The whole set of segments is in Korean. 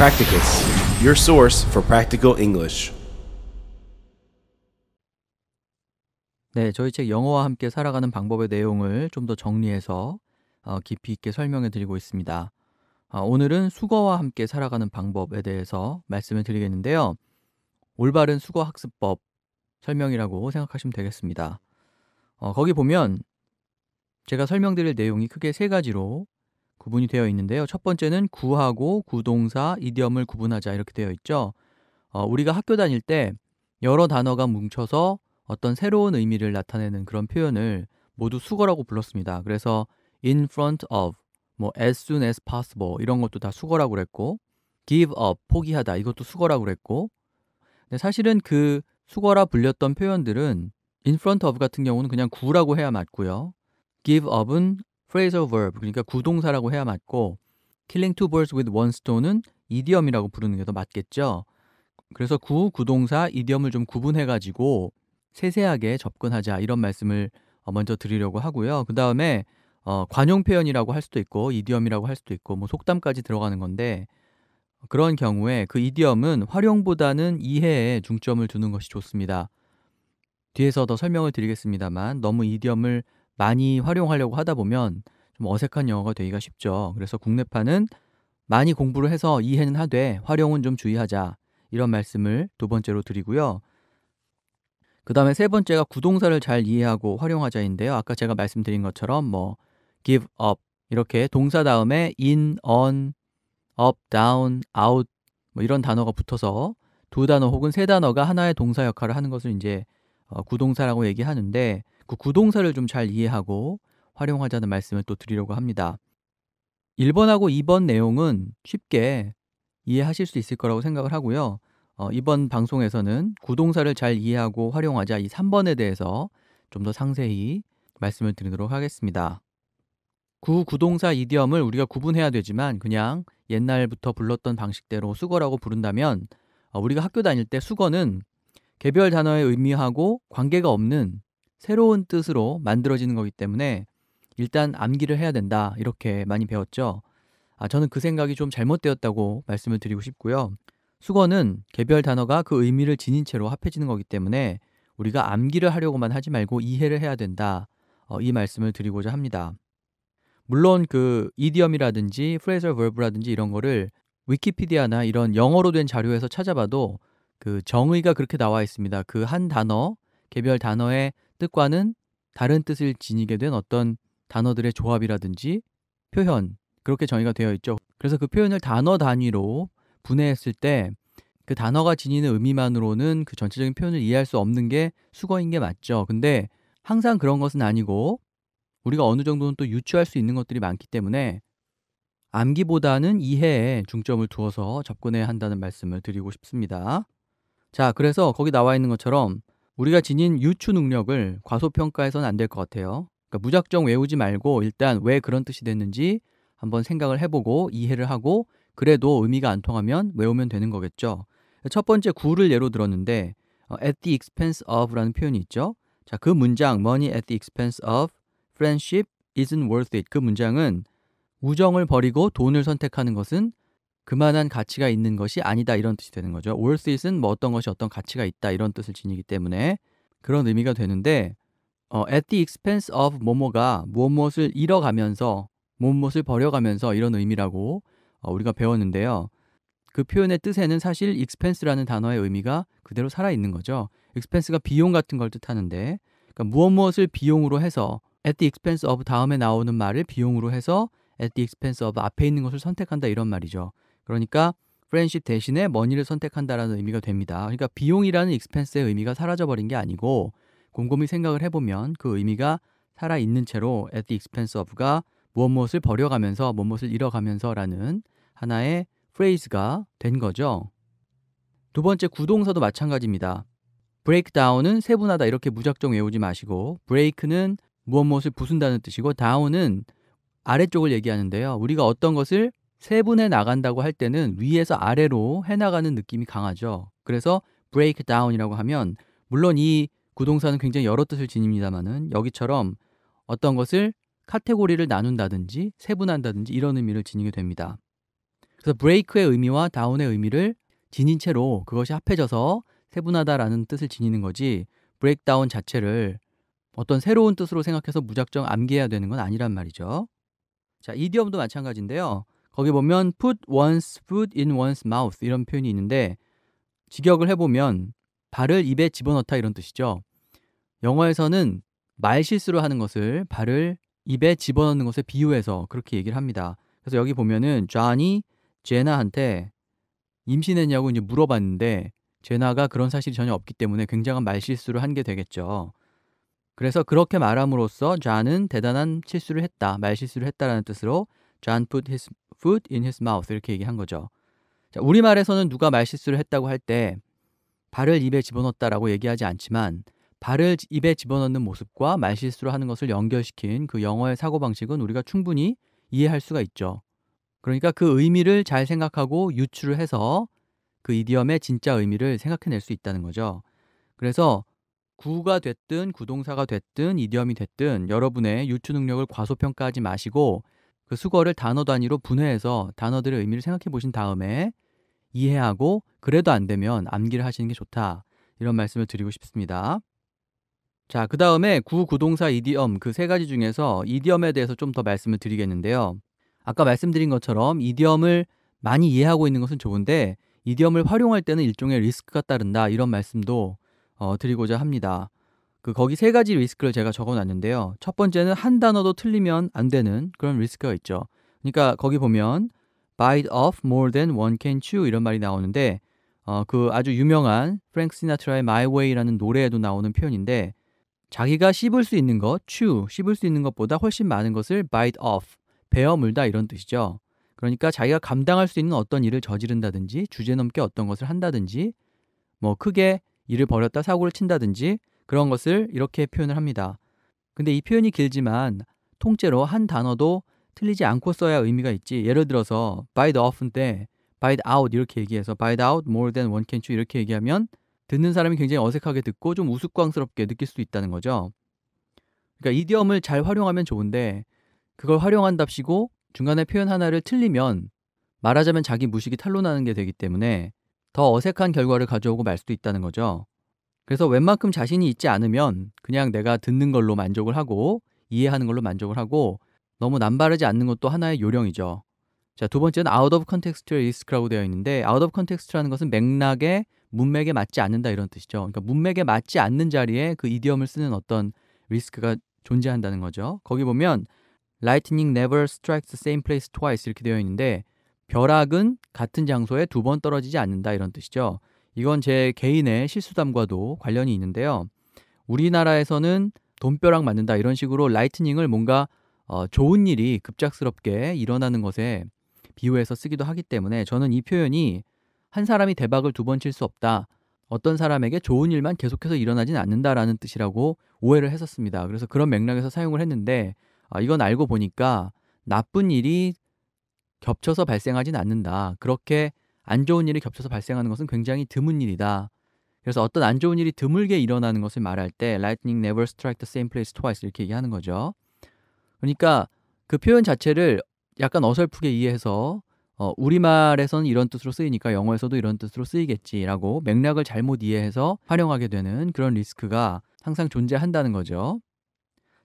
Practicus, your source for practical English. 네, 저희 책 영어와 함께 살아가는 방법의 내용을 좀 더 정리해서 어, 깊이 있게 설명해 드리고 있습니다. 어, 오늘은 수거와 함께 살아가는 방법에 대해서 말씀을 드리겠는데요. 올바른 수거 학습법 설명이라고 생각하시면 되겠습니다. 어, 거기 보면 제가 설명드릴 내용이 크게 세 가지로 구분이 되어 있는데요. 첫 번째는 구하고 구동사, 이디엄을 구분하자 이렇게 되어 있죠. 어, 우리가 학교 다닐 때 여러 단어가 뭉쳐서 어떤 새로운 의미를 나타내는 그런 표현을 모두 수거라고 불렀습니다. 그래서 in front of, 뭐 as soon as possible 이런 것도 다 수거라고 그랬고 give up, 포기하다 이것도 수거라고 그랬고 근데 사실은 그 수거라 불렸던 표현들은 in front of 같은 경우는 그냥 구라고 해야 맞고요. give up은 phrasal verb 그러니까 구동사라고 해야 맞고 killing two birds with one stone은 이디엄이라고 부르는 게 더 맞겠죠. 그래서 구 구동사 이디엄을 좀 구분해 가지고 세세하게 접근하자 이런 말씀을 어, 먼저 드리려고 하고요. 그 다음에 어, 관용 표현이라고 할 수도 있고 이디엄이라고 할 수도 있고 뭐 속담까지 들어가는 건데 그런 경우에 그 이디엄은 활용보다는 이해에 중점을 두는 것이 좋습니다. 뒤에서 더 설명을 드리겠습니다만 너무 이디엄을 많이 활용하려고 하다 보면 좀 어색한 영어가 되기가 쉽죠. 그래서 국내판은 많이 공부를 해서 이해는 하되 활용은 좀 주의하자 이런 말씀을 두 번째로 드리고요. 그 다음에 세 번째가 구동사를 잘 이해하고 활용하자인데요. 아까 제가 말씀드린 것처럼 뭐 give up 이렇게 동사 다음에 in, on, up, down, out 뭐 이런 단어가 붙어서 두 단어 혹은 세 단어가 하나의 동사 역할을 하는 것을 이제 어 구동사라고 얘기하는데 그 구동사를 좀 잘 이해하고 활용하자는 말씀을 또 드리려고 합니다. 1번하고 2번 내용은 쉽게 이해하실 수 있을 거라고 생각을 하고요. 어, 이번 방송에서는 구동사를 잘 이해하고 활용하자 이 3번에 대해서 좀 더 상세히 말씀을 드리도록 하겠습니다. 구 구동사 이디엄을 우리가 구분해야 되지만 그냥 옛날부터 불렀던 방식대로 수거라고 부른다면 어, 우리가 학교 다닐 때 수거는 개별 단어에 의미하고 관계가 없는 새로운 뜻으로 만들어지는 거기 때문에 일단 암기를 해야 된다 이렇게 많이 배웠죠. 아, 저는 그 생각이 좀 잘못되었다고 말씀을 드리고 싶고요. 수거는 개별 단어가 그 의미를 지닌 채로 합해지는 거기 때문에 우리가 암기를 하려고만 하지 말고 이해를 해야 된다. 어, 이 말씀을 드리고자 합니다. 물론 그 이디엄이라든지 프레이설 벌브라든지 이런 거를 위키피디아나 이런 영어로 된 자료에서 찾아봐도 그 정의가 그렇게 나와 있습니다. 그 한 단어, 개별 단어의 뜻과는 다른 뜻을 지니게 된 어떤 단어들의 조합이라든지 표현 그렇게 정의가 되어 있죠. 그래서 그 표현을 단어 단위로 분해했을 때 그 단어가 지니는 의미만으로는 그 전체적인 표현을 이해할 수 없는 게 수거인 게 맞죠. 근데 항상 그런 것은 아니고 우리가 어느 정도는 또 유추할 수 있는 것들이 많기 때문에 암기보다는 이해에 중점을 두어서 접근해야 한다는 말씀을 드리고 싶습니다. 자, 그래서 거기 나와 있는 것처럼 우리가 지닌 유추 능력을 과소평가해서는 안 될 것 같아요. 그러니까 무작정 외우지 말고 일단 왜 그런 뜻이 됐는지 한번 생각을 해보고 이해를 하고 그래도 의미가 안 통하면 외우면 되는 거겠죠. 첫 번째 구를 예로 들었는데 어, at the expense of라는 표현이 있죠. 자, 그 문장 money at the expense of friendship isn't worth it 그 문장은 우정을 버리고 돈을 선택하는 것은 그만한 가치가 있는 것이 아니다 이런 뜻이 되는 거죠. worth it은 뭐 어떤 것이 어떤 가치가 있다 이런 뜻을 지니기 때문에 그런 의미가 되는데 어, at the expense of 뭐뭐가 무엇무엇을 잃어가면서 무엇무엇을 버려가면서 이런 의미라고 어, 우리가 배웠는데요. 그 표현의 뜻에는 사실 expense라는 단어의 의미가 그대로 살아있는 거죠. expense가 비용 같은 걸 뜻하는데 그러니까 무엇무엇을 비용으로 해서 at the expense of 다음에 나오는 말을 비용으로 해서 at the expense of 앞에 있는 것을 선택한다 이런 말이죠. 그러니까 프렌시 대신에 머니를 선택한다라는 의미가 됩니다. 그러니까 비용이라는 익스펜스의 의미가 사라져버린 게 아니고 곰곰이 생각을 해보면 그 의미가 살아있는 채로 at the expense of가 무엇 무엇을 버려가면서 무엇을 무엇 잃어가면서라는 하나의 p h r a s e 가된 거죠. 두 번째 구동사도 마찬가지입니다. b r e a k d o w n 은 세분하다 이렇게 무작정 외우지 마시고 b r e a k 는 무엇 무엇을 부순다는 뜻이고 d o w n 은 아래쪽을 얘기하는데요. 우리가 어떤 것을 세분해 나간다고 할 때는 위에서 아래로 해나가는 느낌이 강하죠. 그래서 break down이라고 하면 물론 이 구동사는 굉장히 여러 뜻을 지닙니다만은 여기처럼 어떤 것을 카테고리를 나눈다든지 세분한다든지 이런 의미를 지니게 됩니다. 그래서 break의 의미와 down의 의미를 지닌 채로 그것이 합해져서 세분하다라는 뜻을 지니는 거지 break down 자체를 어떤 새로운 뜻으로 생각해서 무작정 암기해야 되는 건 아니란 말이죠. 자, 이디엄도 마찬가지인데요. 거기 보면 put one's food in one's mouth 이런 표현이 있는데 직역을 해보면 발을 입에 집어넣다 이런 뜻이죠. 영어에서는 말실수로 하는 것을 발을 입에 집어넣는 것에 비유해서 그렇게 얘기를 합니다. 그래서 여기 보면은 존이 제나한테 임신했냐고 이제 물어봤는데 제나가 그런 사실이 전혀 없기 때문에 굉장한 말실수를 한 게 되겠죠. 그래서 그렇게 말함으로써 존은 대단한 실수를 했다, 말실수를 했다라는 뜻으로 John put his food in his mouth 이렇게 얘기한 거죠. 자, 우리말에서는 누가 말실수를 했다고 할 때 발을 입에 집어넣었다라고 얘기하지 않지만 발을 입에 집어넣는 모습과 말실수를 하는 것을 연결시킨 그 영어의 사고방식은 우리가 충분히 이해할 수가 있죠. 그러니까 그 의미를 잘 생각하고 유추를 해서 그 이디엄의 진짜 의미를 생각해낼 수 있다는 거죠. 그래서 구가 됐든 구동사가 됐든 이디엄이 됐든 여러분의 유추 능력을 과소평가하지 마시고 그 수거를 단어 단위로 분해해서 단어들의 의미를 생각해 보신 다음에 이해하고 그래도 안 되면 암기를 하시는 게 좋다. 이런 말씀을 드리고 싶습니다. 자, 그 다음에 구구동사 이디엄 그 세 가지 중에서 이디엄에 대해서 좀 더 말씀을 드리겠는데요. 아까 말씀드린 것처럼 이디엄을 많이 이해하고 있는 것은 좋은데 이디엄을 활용할 때는 일종의 리스크가 따른다 이런 말씀도 어, 드리고자 합니다. 그 거기 세 가지 리스크를 제가 적어놨는데요. 첫 번째는 한 단어도 틀리면 안 되는 그런 리스크가 있죠. 그러니까 거기 보면 bite off more than one can chew 이런 말이 나오는데 어, 그 아주 유명한 프랭크 시나트라의 My Way라는 노래에도 나오는 표현인데 자기가 씹을 수 있는 것, chew, 씹을 수 있는 것보다 훨씬 많은 것을 bite off, 베어물다 이런 뜻이죠. 그러니까 자기가 감당할 수 있는 어떤 일을 저지른다든지 주제넘게 어떤 것을 한다든지 뭐 크게 일을 벌였다 사고를 친다든지 그런 것을 이렇게 표현을 합니다. 근데 이 표현이 길지만 통째로 한 단어도 틀리지 않고 써야 의미가 있지. 예를 들어서 by the often 때 by the out 이렇게 얘기해서 by the out more than one can chew 이렇게 얘기하면 듣는 사람이 굉장히 어색하게 듣고 좀 우스꽝스럽게 느낄 수도 있다는 거죠. 그러니까 이디엄을 잘 활용하면 좋은데 그걸 활용한답시고 중간에 표현 하나를 틀리면 말하자면 자기 무식이 탄로나는 게 되기 때문에 더 어색한 결과를 가져오고 말 수도 있다는 거죠. 그래서 웬만큼 자신이 있지 않으면 그냥 내가 듣는 걸로 만족을 하고 이해하는 걸로 만족을 하고 너무 남바르지 않는 것도 하나의 요령이죠. 자, 두 번째는 out of context risk라고 되어 있는데 out of context라는 것은 맥락에 문맥에 맞지 않는다 이런 뜻이죠. 그러니까 문맥에 맞지 않는 자리에 그 이디엄을 쓰는 어떤 리스크가 존재한다는 거죠. 거기 보면 lightning never strikes the same place twice 이렇게 되어 있는데 벼락은 같은 장소에 두 번 떨어지지 않는다 이런 뜻이죠. 이건 제 개인의 실수담과도 관련이 있는데요. 우리나라에서는 돈벼락 맞는다 이런 식으로 라이트닝을 뭔가 어, 좋은 일이 급작스럽게 일어나는 것에 비유해서 쓰기도 하기 때문에 저는 이 표현이 한 사람이 대박을 두 번 칠 수 없다. 어떤 사람에게 좋은 일만 계속해서 일어나진 않는다라는 뜻이라고 오해를 했었습니다. 그래서 그런 맥락에서 사용을 했는데 아, 이건 알고 보니까 나쁜 일이 겹쳐서 발생하진 않는다. 그렇게 안 좋은 일이 겹쳐서 발생하는 것은 굉장히 드문 일이다. 그래서 어떤 안 좋은 일이 드물게 일어나는 것을 말할 때 lightning never strike the same place twice 이렇게 얘기하는 거죠. 그러니까 그 표현 자체를 약간 어설프게 이해해서 어, 우리말에서는 이런 뜻으로 쓰이니까 영어에서도 이런 뜻으로 쓰이겠지라고 맥락을 잘못 이해해서 활용하게 되는 그런 리스크가 항상 존재한다는 거죠.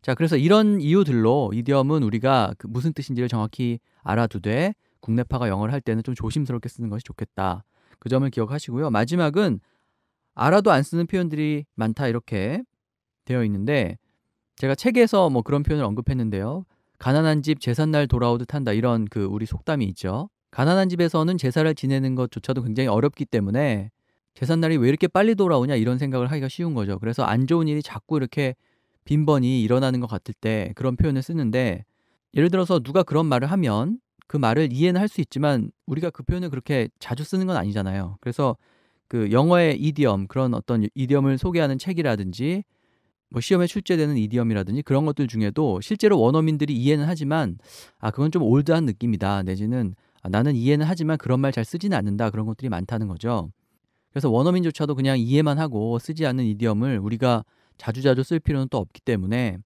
자, 그래서 이런 이유들로 이디엄은 우리가 그 무슨 뜻인지를 정확히 알아두되 국내파가 영어를 할 때는 좀 조심스럽게 쓰는 것이 좋겠다. 그 점을 기억하시고요. 마지막은 알아도 안 쓰는 표현들이 많다 이렇게 되어 있는데 제가 책에서 뭐 그런 표현을 언급했는데요. 가난한 집제산날 돌아오듯 한다 이런 그 우리 속담이 있죠. 가난한 집에서는 제사를 지내는 것조차도 굉장히 어렵기 때문에 재산 날이왜 이렇게 빨리 돌아오냐 이런 생각을 하기가 쉬운 거죠. 그래서 안 좋은 일이 자꾸 이렇게 빈번히 일어나는 것 같을 때 그런 표현을 쓰는데 예를 들어서 누가 그런 말을 하면 그 말을 이해는 할 수 있지만 우리가 그 표현을 그렇게 자주 쓰는 건 아니잖아요. 그래서 그 영어의 이디엄 그런 어떤 이디엄을 소개하는 책이라든지 뭐 시험에 출제되는 이디엄이라든지 그런 것들 중에도 실제로 원어민들이 이해는 하지만 아 그건 좀 올드한 느낌이다 내지는 아, 나는 이해는 하지만 그런 말 잘 쓰지는 않는다 그런 것들이 많다는 거죠. 그래서 원어민조차도 그냥 이해만 하고 쓰지 않는 이디엄을 우리가 자주자주 쓸 필요는 또 없기 때문에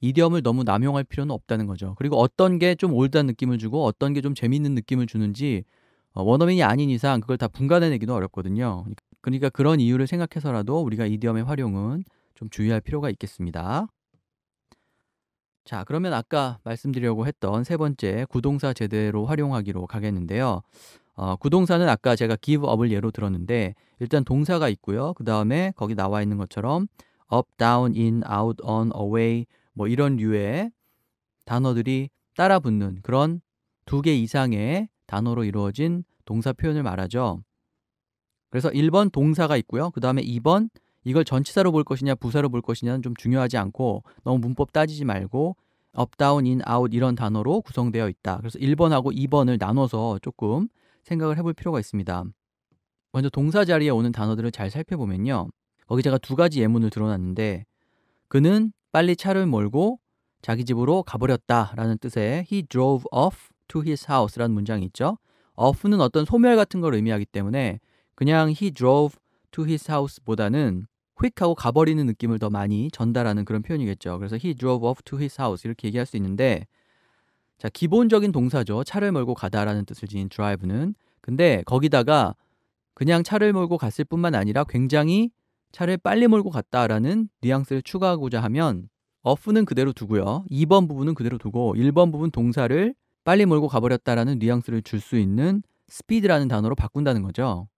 이디엄을 너무 남용할 필요는 없다는 거죠. 그리고 어떤 게 좀 올드한 느낌을 주고 어떤 게 좀재밌는 느낌을 주는지 어, 원어민이 아닌 이상 그걸 다 분간해내기도 어렵거든요. 그러니까, 그러니까 그런 이유를 생각해서라도 우리가 이디엄의 활용은 좀 주의할 필요가 있겠습니다. 자, 그러면 아까 말씀드리려고 했던 세 번째 구동사 제대로 활용하기로 가겠는데요. 어, 구동사는 아까 제가 give up을 예로 들었는데 일단 동사가 있고요. 그 다음에 거기 나와 있는 것처럼 up, down, in, out, on, away, 뭐 이런 류의 단어들이 따라 붙는 그런 두 개 이상의 단어로 이루어진 동사 표현을 말하죠. 그래서 1번 동사가 있고요. 그 다음에 2번 이걸 전치사로 볼 것이냐 부사로 볼 것이냐는 좀 중요하지 않고 너무 문법 따지지 말고 up, down, in, out 이런 단어로 구성되어 있다. 그래서 1번하고 2번을 나눠서 조금 생각을 해볼 필요가 있습니다. 먼저 동사 자리에 오는 단어들을 잘 살펴보면요. 거기 제가 두 가지 예문을 드러놨는데 그는 빨리 차를 몰고 자기 집으로 가버렸다라는 뜻의 he drove off to his house라는 문장이 있죠. off는 어떤 소멸 같은 걸 의미하기 때문에 그냥 he drove to his house보다는 휙 하고 가버리는 느낌을 더 많이 전달하는 그런 표현이겠죠. 그래서 he drove off to his house 이렇게 얘기할 수 있는데 자, 기본적인 동사죠. 차를 몰고 가다라는 뜻을 지닌 drive는 근데 거기다가 그냥 차를 몰고 갔을 뿐만 아니라 굉장히 차를 빨리 몰고 갔다라는 뉘앙스를 추가하고자 하면 어프는 그대로 두고요. 2번 부분은 그대로 두고 1번 부분 동사를 빨리 몰고 가버렸다라는 뉘앙스를 줄 수 있는 스피드라는 단어로 바꾼다는 거죠.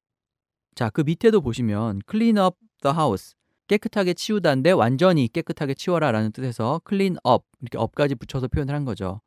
자, 그 밑에도 보시면 clean up the house 깨끗하게 치우다인데 완전히 깨끗하게 치워라라는 뜻에서 clean up 이렇게 up까지 붙여서 표현을 한 거죠.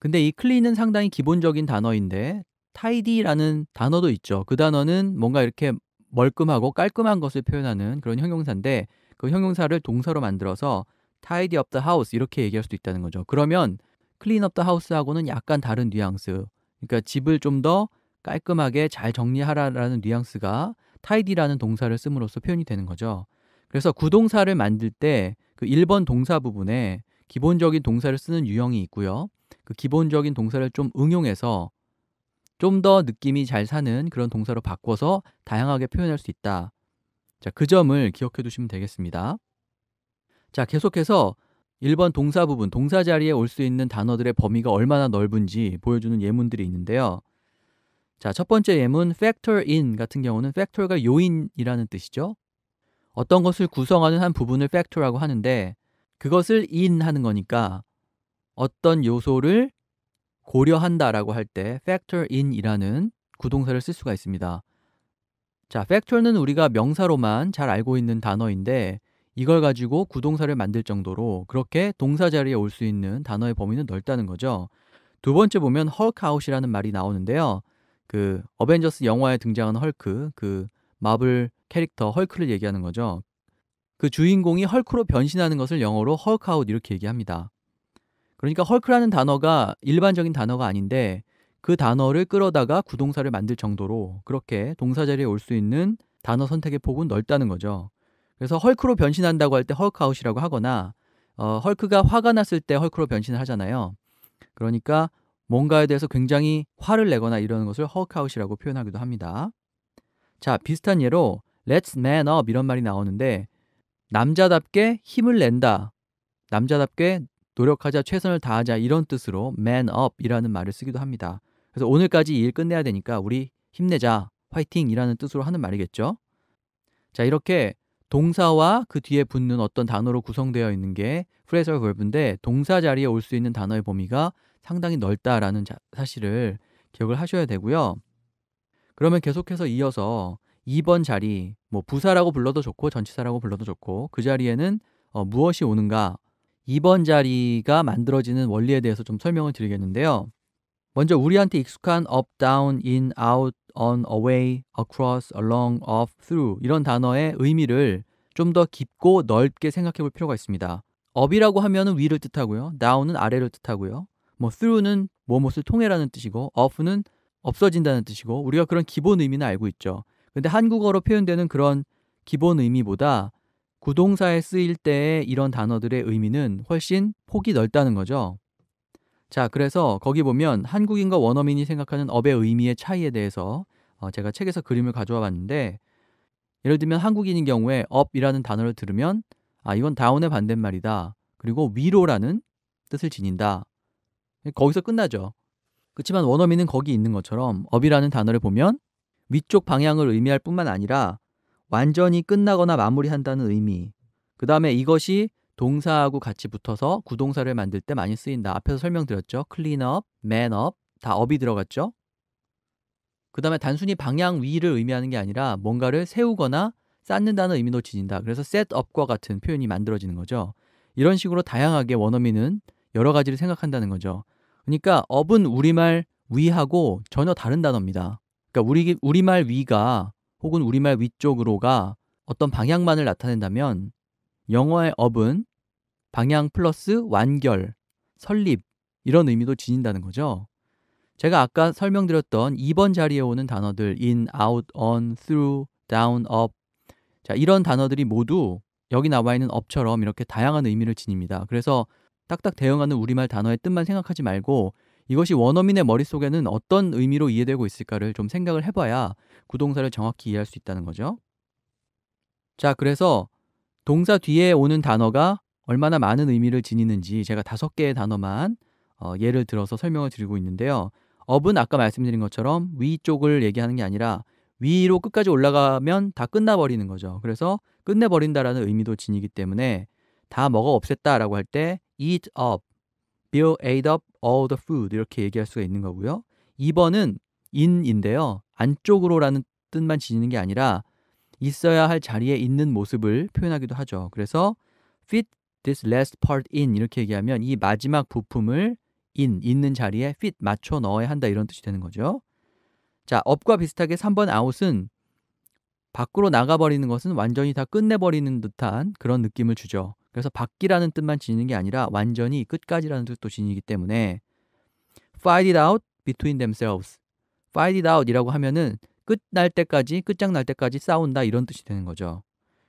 근데 이 clean은 상당히 기본적인 단어인데 tidy라는 단어도 있죠. 그 단어는 뭔가 이렇게 멀끔하고 깔끔한 것을 표현하는 그런 형용사인데 그 형용사를 동사로 만들어서 tidy up the house 이렇게 얘기할 수도 있다는 거죠. 그러면 clean up the house하고는 약간 다른 뉘앙스. 그러니까 집을 좀 더 깔끔하게 잘 정리하라라는 뉘앙스가 tidy라는 동사를 쓰므로써 표현이 되는 거죠. 그래서 구동사를 만들 때 그 1번 동사 부분에 기본적인 동사를 쓰는 유형이 있고요. 그 기본적인 동사를 좀 응용해서 좀더 느낌이 잘 사는 그런 동사로 바꿔서 다양하게 표현할 수 있다. 자, 그 점을 기억해 두시면 되겠습니다. 자, 계속해서 1번 동사 부분, 동사 자리에 올 수 있는 단어들의 범위가 얼마나 넓은지 보여주는 예문들이 있는데요. 자, 첫 번째 예문 factor in 같은 경우는 factor가 요인이라는 뜻이죠. 어떤 것을 구성하는 한 부분을 factor라고 하는데 그것을 in 하는 거니까 어떤 요소를 고려한다라고 할 때 factor in이라는 구동사를 쓸 수가 있습니다. 자, factor는 우리가 명사로만 잘 알고 있는 단어인데 이걸 가지고 구동사를 만들 정도로 그렇게 동사 자리에 올 수 있는 단어의 범위는 넓다는 거죠. 두 번째 보면 헐크아웃이라는 말이 나오는데요. 그 어벤져스 영화에 등장하는 헐크, 그 마블 캐릭터 헐크를 얘기하는 거죠. 그 주인공이 헐크로 변신하는 것을 영어로 헐크아웃 이렇게 얘기합니다. 그러니까 헐크라는 단어가 일반적인 단어가 아닌데 그 단어를 끌어다가 구동사를 만들 정도로 그렇게 동사 자리에 올 수 있는 단어 선택의 폭은 넓다는 거죠. 그래서 헐크로 변신한다고 할 때 헐크아웃이라고 하거나 어, 헐크가 화가 났을 때 헐크로 변신을 하잖아요. 그러니까 뭔가에 대해서 굉장히 화를 내거나 이러는 것을 헐크아웃이라고 표현하기도 합니다. 자, 비슷한 예로 let's man up 이런 말이 나오는데 남자답게 힘을 낸다. 남자답게 노력하자, 최선을 다하자 이런 뜻으로 man up이라는 말을 쓰기도 합니다. 그래서 오늘까지 일 끝내야 되니까 우리 힘내자, 화이팅이라는 뜻으로 하는 말이겠죠. 자, 이렇게 동사와 그 뒤에 붙는 어떤 단어로 구성되어 있는 게 phrasal verb인데 동사 자리에 올 수 있는 단어의 범위가 상당히 넓다라는 자, 사실을 기억을 하셔야 되고요. 그러면 계속해서 이어서 2번 자리, 뭐 부사라고 불러도 좋고 전치사라고 불러도 좋고 그 자리에는 어, 무엇이 오는가 2번 자리가 만들어지는 원리에 대해서 좀 설명을 드리겠는데요. 먼저 우리한테 익숙한 up, down, in, out, on, away, across, along, off, through 이런 단어의 의미를 좀 더 깊고 넓게 생각해 볼 필요가 있습니다. up이라고 하면 위를 뜻하고요. down은 아래를 뜻하고요. 뭐 through는 뭐뭇을 통해라는 뜻이고 off는 없어진다는 뜻이고 우리가 그런 기본 의미는 알고 있죠. 근데 한국어로 표현되는 그런 기본 의미보다 구동사에 쓰일 때의 이런 단어들의 의미는 훨씬 폭이 넓다는 거죠. 자, 그래서 거기 보면 한국인과 원어민이 생각하는 업의 의미의 차이에 대해서 어, 제가 책에서 그림을 가져와 봤는데 예를 들면 한국인인 경우에 업이라는 단어를 들으면 아, 이건 다운의 반대말이다. 그리고 위로라는 뜻을 지닌다. 거기서 끝나죠. 그렇지만 원어민은 거기 있는 것처럼 업이라는 단어를 보면 위쪽 방향을 의미할 뿐만 아니라 완전히 끝나거나 마무리한다는 의미. 그 다음에 이것이 동사하고 같이 붙어서 구동사를 만들 때 많이 쓰인다. 앞에서 설명드렸죠. clean up, man up, 다 업이 들어갔죠. 그 다음에 단순히 방향 위를 의미하는 게 아니라 뭔가를 세우거나 쌓는다는 의미도 지닌다. 그래서 set u p 과 같은 표현이 만들어지는 거죠. 이런 식으로 다양하게 원어민은 여러 가지를 생각한다는 거죠. 그러니까 업은 우리말 위하고 전혀 다른 단어입니다. 그러니까 우리 우리말 위가 혹은 우리말 위쪽으로가 어떤 방향만을 나타낸다면 영어의 업은 방향 플러스 완결, 설립 이런 의미도 지닌다는 거죠. 제가 아까 설명드렸던 2번 자리에 오는 단어들 in, out, on, through, down, up 자, 이런 단어들이 모두 여기 나와 있는 업처럼 이렇게 다양한 의미를 지닙니다. 그래서 딱딱 대응하는 우리말 단어의 뜻만 생각하지 말고 이것이 원어민의 머릿속에는 어떤 의미로 이해되고 있을까를 좀 생각을 해봐야 구동사를 정확히 이해할 수 있다는 거죠. 자, 그래서 동사 뒤에 오는 단어가 얼마나 많은 의미를 지니는지 제가 다섯 개의 단어만 어, 예를 들어서 설명을 드리고 있는데요. 업은 아까 말씀드린 것처럼 위쪽을 얘기하는 게 아니라 위로 끝까지 올라가면 다 끝나버리는 거죠. 그래서 끝내버린다라는 의미도 지니기 때문에 다 먹어 없앴다라고 할 때 eat up Bill ate up all the food 이렇게 얘기할 수가 있는 거고요. 2번은 in인데요. 안쪽으로라는 뜻만 지니는 게 아니라 있어야 할 자리에 있는 모습을 표현하기도 하죠. 그래서 fit this last part in 이렇게 얘기하면 이 마지막 부품을 in 있는 자리에 fit 맞춰 넣어야 한다 이런 뜻이 되는 거죠. 자, 업과 비슷하게 3번 out은 밖으로 나가버리는 것은 완전히 다 끝내버리는 듯한 그런 느낌을 주죠. 그래서 받기라는 뜻만 지니는 게 아니라 완전히 끝까지라는 뜻도 지니기 때문에 fight it out between themselves. fight it out이라고 하면은 끝날 때까지 끝장날 때까지 싸운다 이런 뜻이 되는 거죠.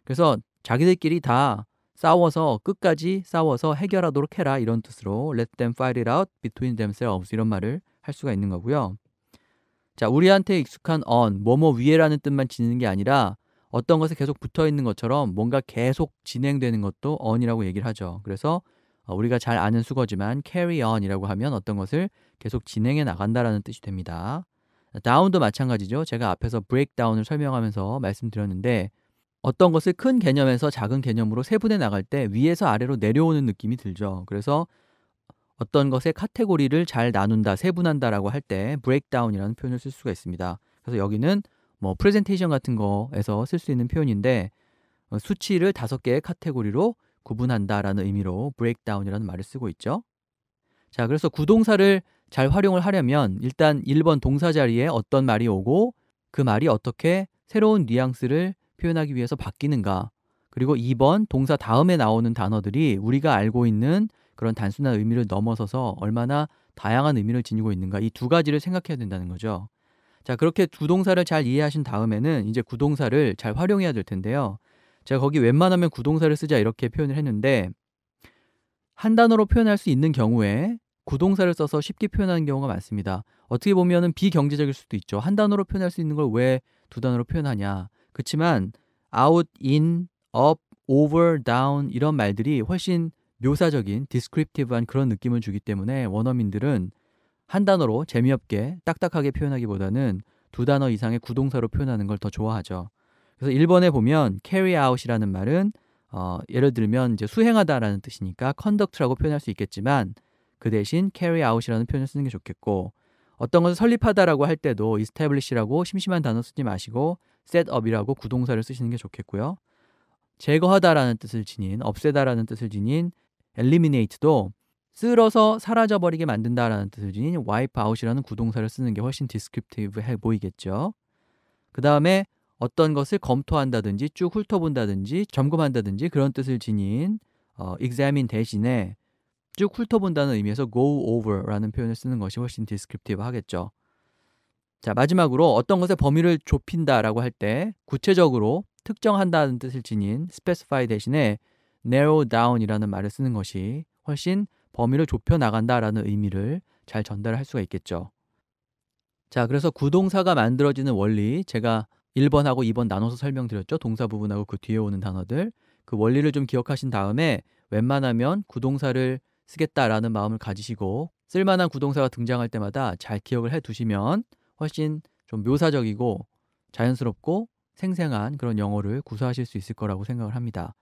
그래서 자기들끼리 다 싸워서 끝까지 싸워서 해결하도록 해라 이런 뜻으로 let them fight it out between themselves 이런 말을 할 수가 있는 거고요. 자, 우리한테 익숙한 on 뭐뭐 위에라는 뜻만 지니는 게 아니라 어떤 것에 계속 붙어 있는 것처럼 뭔가 계속 진행되는 것도 on이라고 얘기를 하죠. 그래서 어, 우리가 잘 아는 수거지만 carry on이라고 하면 어떤 것을 계속 진행해 나간다라는 뜻이 됩니다. down도 마찬가지죠. 제가 앞에서 breakdown을 설명하면서 말씀드렸는데 어떤 것을 큰 개념에서 작은 개념으로 세분해 나갈 때 위에서 아래로 내려오는 느낌이 들죠. 그래서 어떤 것의 카테고리를 잘 나눈다, 세분한다라고 할 때 breakdown이라는 표현을 쓸 수가 있습니다. 그래서 여기는 뭐 프레젠테이션 같은 거에서 쓸 수 있는 표현인데 어, 수치를 다섯 개의 카테고리로 구분한다라는 의미로 breakdown이라는 말을 쓰고 있죠. 자, 그래서 구동사를 잘 활용을 하려면 일단 1번 동사 자리에 어떤 말이 오고 그 말이 어떻게 새로운 뉘앙스를 표현하기 위해서 바뀌는가. 그리고 2번 동사 다음에 나오는 단어들이 우리가 알고 있는 그런 단순한 의미를 넘어서서 얼마나 다양한 의미를 지니고 있는가. 이 두 가지를 생각해야 된다는 거죠. 자, 그렇게 구동사를 잘 이해하신 다음에는 이제 구동사를 잘 활용해야 될 텐데요. 제가 거기 웬만하면 구동사를 쓰자 이렇게 표현을 했는데 한 단어로 표현할 수 있는 경우에 구동사를 써서 쉽게 표현하는 경우가 많습니다. 어떻게 보면 비경제적일 수도 있죠. 한 단어로 표현할 수 있는 걸 왜 두 단어로 표현하냐. 그렇지만 out, in, up, over, down 이런 말들이 훨씬 묘사적인 디스크립티브한 그런 느낌을 주기 때문에 원어민들은 한 단어로 재미없게 딱딱하게 표현하기보다는 두 단어 이상의 구동사로 표현하는 걸 더 좋아하죠. 그래서 1번에 보면 carry out이라는 말은 어, 예를 들면 이제 수행하다라는 뜻이니까 conduct라고 표현할 수 있겠지만 그 대신 carry out이라는 표현을 쓰는 게 좋겠고 어떤 것을 설립하다라고 할 때도 establish라고 심심한 단어 쓰지 마시고 set up이라고 구동사를 쓰시는 게 좋겠고요. 제거하다라는 뜻을 지닌 없애다라는 뜻을 지닌 eliminate도 쓸어서 사라져버리게 만든다라는 뜻인 wipe out이라는 구동사를 쓰는 게 훨씬 디스크립티브해 보이겠죠. 그 다음에 어떤 것을 검토한다든지 쭉 훑어본다든지 점검한다든지 그런 뜻을 지닌 어, examine 대신에 쭉 훑어본다는 의미에서 go over라는 표현을 쓰는 것이 훨씬 디스크립티브 하겠죠. 자, 마지막으로 어떤 것의 범위를 좁힌다라고 할 때 구체적으로 특정한다는 뜻을 지닌 specify 대신에 narrow down이라는 말을 쓰는 것이 훨씬 범위를 좁혀 나간다라는 의미를 잘 전달할 수가 있겠죠. 자, 그래서 구동사가 만들어지는 원리 제가 1번하고 2번 나눠서 설명드렸죠. 동사 부분하고 그 뒤에 오는 단어들. 그 원리를 좀 기억하신 다음에 웬만하면 구동사를 쓰겠다라는 마음을 가지시고 쓸만한 구동사가 등장할 때마다 잘 기억을 해 두시면 훨씬 좀 묘사적이고 자연스럽고 생생한 그런 영어를 구사하실 수 있을 거라고 생각을 합니다.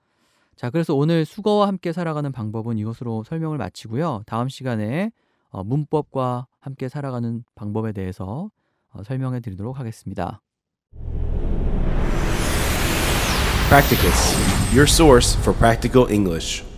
자, 그래서 오늘 수거와 함께 살아가는 방법은 이것으로 설명을 마치고요. 다음 시간에 어, 문법과 함께 살아가는 방법에 대해서 어, 설명해 드리도록 하겠습니다. Practicus, your source for practical English.